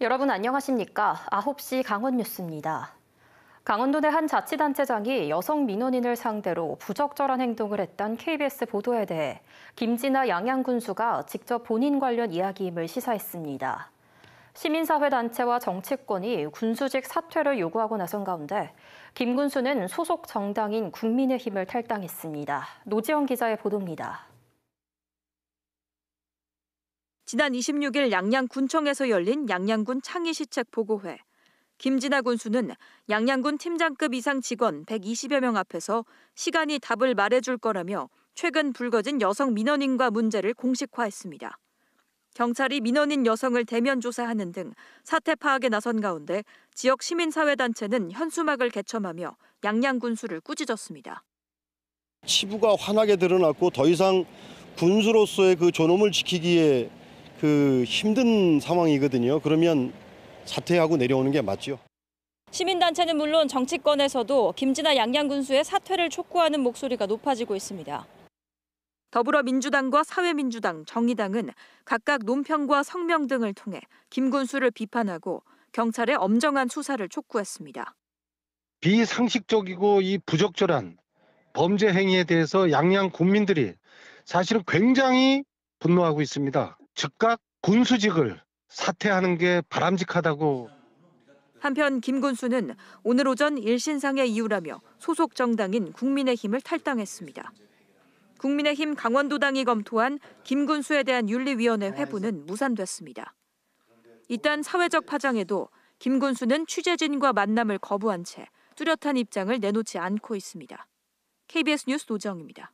여러분 안녕하십니까? 9시 강원 뉴스입니다. 강원도의 한 자치단체장이 여성 민원인을 상대로 부적절한 행동을 했던 KBS 보도에 대해 김진아 양양군수가 직접 본인 관련 이야기임을 시사했습니다. 시민사회단체와 정치권이 군수직 사퇴를 요구하고 나선 가운데 김 군수는 소속 정당인 국민의힘을 탈당했습니다. 노지영 기자의 보도입니다. 지난 26일 양양군청에서 열린 양양군 창의시책 보고회. 김진아 군수는 양양군 팀장급 이상 직원 120여 명 앞에서 시간이 답을 말해줄 거라며 최근 불거진 여성 민원인과 문제를 공식화했습니다. 경찰이 민원인 여성을 대면 조사하는 등 사태 파악에 나선 가운데 지역 시민사회단체는 현수막을 개첨하며 양양 군수를 꾸짖었습니다. 치부가 환하게 드러났고 더 이상 군수로서의 그 존엄을 지키기에 그 힘든 상황이거든요. 그러면 사퇴하고 내려오는 게 맞죠. 시민단체는 물론 정치권에서도 김진아 양양군수의 사퇴를 촉구하는 목소리가 높아지고 있습니다. 더불어민주당과 사회민주당, 정의당은 각각 논평과 성명 등을 통해 김 군수를 비판하고 경찰의 엄정한 수사를 촉구했습니다. 비상식적이고 이 부적절한 범죄 행위에 대해서 양양 국민들이 사실은 굉장히 분노하고 있습니다. 즉각 군수직을 사퇴하는 게 바람직하다고. 한편 김 군수는 오늘 오전 일신상의 이유라며 소속 정당인 국민의힘을 탈당했습니다. 국민의힘 강원도당이 검토한 김 군수에 대한 윤리위원회 회부는 무산됐습니다. 이딴 사회적 파장에도 김 군수는 취재진과 만남을 거부한 채 뚜렷한 입장을 내놓지 않고 있습니다. KBS 뉴스 노정입니다.